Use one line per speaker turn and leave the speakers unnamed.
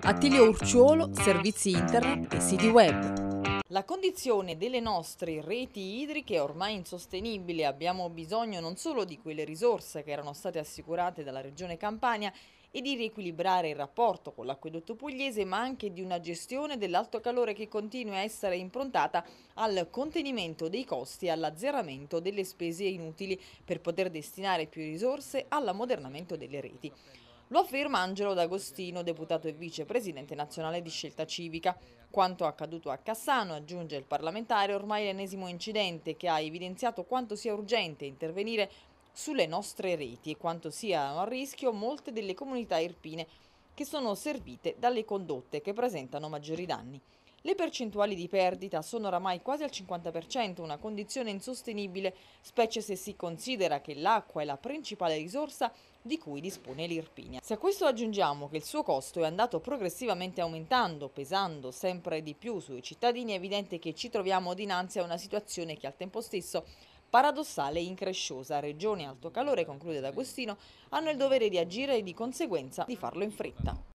Attilio Urciuolo, servizi internet e siti web. La condizione delle nostre reti idriche è ormai insostenibile, abbiamo bisogno non solo di quelle risorse che erano state assicurate dalla Regione Campania e di riequilibrare il rapporto con l'acquedotto pugliese, ma anche di una gestione dell'alto calore che continua a essere improntata al contenimento dei costi e all'azzeramento delle spese inutili per poter destinare più risorse all'ammodernamento delle reti. Lo afferma Angelo D'Agostino, deputato e vicepresidente nazionale di Scelta Civica. Quanto accaduto a Cassano, aggiunge il parlamentare, ormai l'ennesimo incidente che ha evidenziato quanto sia urgente intervenire sulle nostre reti e quanto siano a rischio molte delle comunità irpine che sono servite dalle condotte che presentano maggiori danni. Le percentuali di perdita sono oramai quasi al 50%, una condizione insostenibile, specie se si considera che l'acqua è la principale risorsa di cui dispone l'Irpinia. Se a questo aggiungiamo che il suo costo è andato progressivamente aumentando, pesando sempre di più sui cittadini, è evidente che ci troviamo dinanzi a una situazione che al tempo stesso paradossale e incresciosa. Regione alto calore, conclude D'Agostino, hanno il dovere di agire e di conseguenza di farlo in fretta.